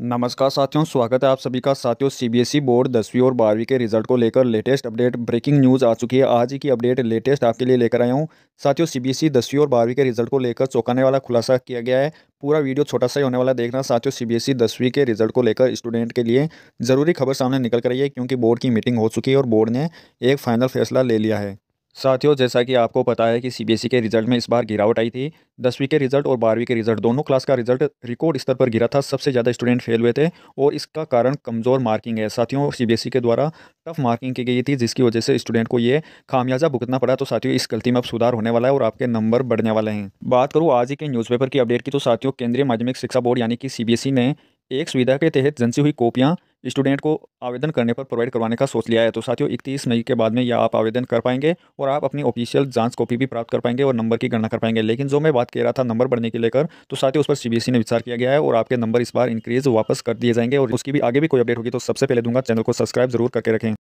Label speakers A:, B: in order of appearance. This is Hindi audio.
A: नमस्कार साथियों स्वागत है आप सभी का साथियों सीबीएसई e बोर्ड दसवीं और बारहवीं के रिजल्ट को लेकर लेटेस्ट अपडेट ब्रेकिंग न्यूज़ आ चुकी है आज ही की अपडेट लेटेस्ट आपके लिए लेकर आया हूं साथियों सीबीएसई e दसवीं और बारहवीं के रिजल्ट को लेकर चौंकाने वाला खुलासा किया गया है पूरा वीडियो छोटा सा ही होने वाला देखना साथियों ई e दसवीं के रिजल्ट को लेकर स्टूडेंट के लिए ज़रूरी खबर सामने निकल कर रही है क्योंकि बोर्ड की मीटिंग हो चुकी है और बोर्ड ने एक फाइनल फैसला ले लिया है साथियों जैसा कि आपको पता है कि सीबीएसई e के रिजल्ट में इस बार गिरावट आई थी दसवीं के रिजल्ट और बारहवीं के रिजल्ट दोनों क्लास का रिजल्ट रिकॉर्ड स्तर पर गिरा था सबसे ज़्यादा स्टूडेंट फेल हुए थे और इसका कारण कमज़ोर मार्किंग है साथियों सीबीएसई e के द्वारा टफ मार्किंग की गई थी जिसकी वजह से स्टूडेंट को ये खामियाजा भुगतना पड़ा तो साथियों इस गलती में अब सुधार होने वाला है और आपके नंबर बढ़ने वाले हैं बात करूँ आज ही के न्यूज़पेपर की अपडेट की तो साथियों केंद्रीय माध्यमिक शिक्षा बोर्ड यानी कि सी e ने एक सुविधा के तहत जंसी हुई कॉपियाँ स्टूडेंट को आवेदन करने पर प्रोवाइड करवाने का सोच लिया है तो साथियों इकतीस मई के बाद में यह आप आवेदन कर पाएंगे और आप अपनी ऑफिशियल जांच कॉपी भी प्राप्त कर पाएंगे और नंबर की गणना कर पाएंगे लेकिन जो मैं बात कह रहा था नंबर बढ़ने के लेकर तो साथियों उस पर सीबीएसई e ने विचार किया गया है और आपके नंबर इस बार इंक्रीज वापस कर दिए जाएंगे और उसकी भी आगे भी कोई अपडेट होगी तो सबसे पहले दूंगा चैनल को सब्सक्राइब जरूर करके रखें